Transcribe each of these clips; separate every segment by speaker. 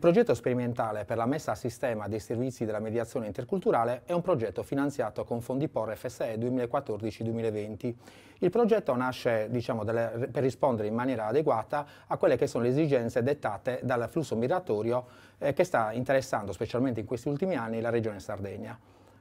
Speaker 1: Il progetto sperimentale per la messa a sistema dei servizi della mediazione interculturale è un progetto finanziato con fondi POR FSE 2014-2020. Il progetto nasce diciamo, dalle, per rispondere in maniera adeguata a quelle che sono le esigenze dettate dal flusso migratorio eh, che sta interessando, specialmente in questi ultimi anni, la regione Sardegna.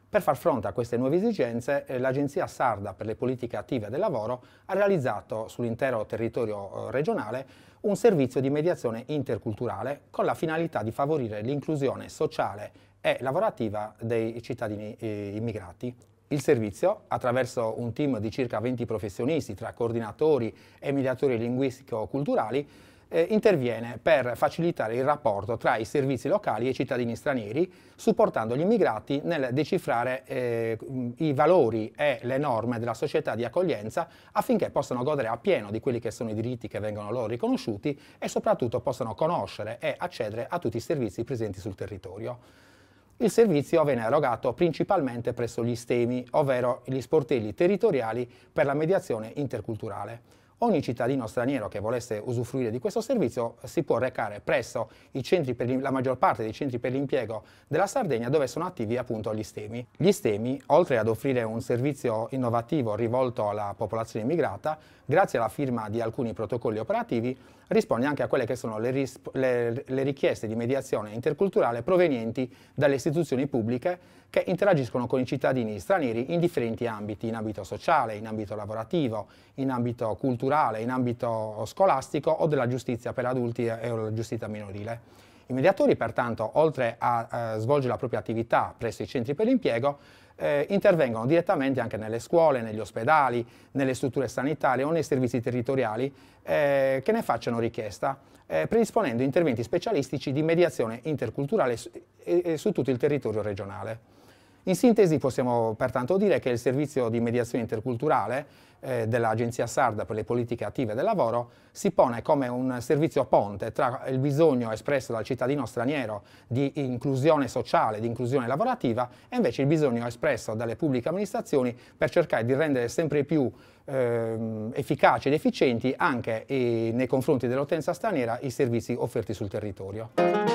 Speaker 1: Per far fronte a queste nuove esigenze, eh, l'Agenzia Sarda per le politiche attive del lavoro ha realizzato sull'intero territorio eh, regionale un servizio di mediazione interculturale con la finalità di favorire l'inclusione sociale e lavorativa dei cittadini eh, immigrati. Il servizio, attraverso un team di circa 20 professionisti tra coordinatori e mediatori linguistico-culturali, eh, interviene per facilitare il rapporto tra i servizi locali e i cittadini stranieri, supportando gli immigrati nel decifrare eh, i valori e le norme della società di accoglienza affinché possano godere appieno di quelli che sono i diritti che vengono loro riconosciuti e soprattutto possano conoscere e accedere a tutti i servizi presenti sul territorio. Il servizio viene erogato principalmente presso gli STEMI, ovvero gli sportelli territoriali per la mediazione interculturale. Ogni cittadino straniero che volesse usufruire di questo servizio si può recare presso la maggior parte dei centri per l'impiego della Sardegna dove sono attivi appunto gli STEMI. Gli STEMI, oltre ad offrire un servizio innovativo rivolto alla popolazione immigrata, grazie alla firma di alcuni protocolli operativi, risponde anche a quelle che sono le, le, le richieste di mediazione interculturale provenienti dalle istituzioni pubbliche che interagiscono con i cittadini stranieri in differenti ambiti, in ambito sociale, in ambito lavorativo, in ambito culturale culturale in ambito scolastico o della giustizia per adulti e della giustizia minorile. I mediatori pertanto, oltre a eh, svolgere la propria attività presso i centri per l'impiego, eh, intervengono direttamente anche nelle scuole, negli ospedali, nelle strutture sanitarie o nei servizi territoriali eh, che ne facciano richiesta, eh, predisponendo interventi specialistici di mediazione interculturale su, su tutto il territorio regionale. In sintesi possiamo pertanto dire che il servizio di mediazione interculturale eh, dell'Agenzia Sarda per le politiche attive del lavoro si pone come un servizio ponte tra il bisogno espresso dal cittadino straniero di inclusione sociale, di inclusione lavorativa e invece il bisogno espresso dalle pubbliche amministrazioni per cercare di rendere sempre più eh, efficaci ed efficienti anche eh, nei confronti dell'utenza straniera i servizi offerti sul territorio.